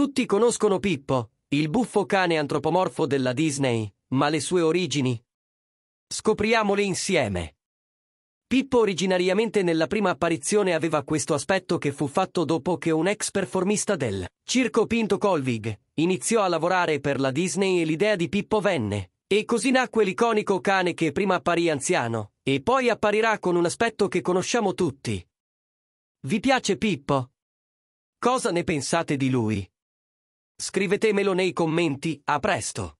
Tutti conoscono Pippo, il buffo cane antropomorfo della Disney, ma le sue origini? Scopriamole insieme. Pippo originariamente nella prima apparizione aveva questo aspetto che fu fatto dopo che un ex performista del Circo Pinto Colvig iniziò a lavorare per la Disney e l'idea di Pippo venne, e così nacque l'iconico cane che prima apparì anziano, e poi apparirà con un aspetto che conosciamo tutti. Vi piace Pippo? Cosa ne pensate di lui? Scrivetemelo nei commenti, a presto!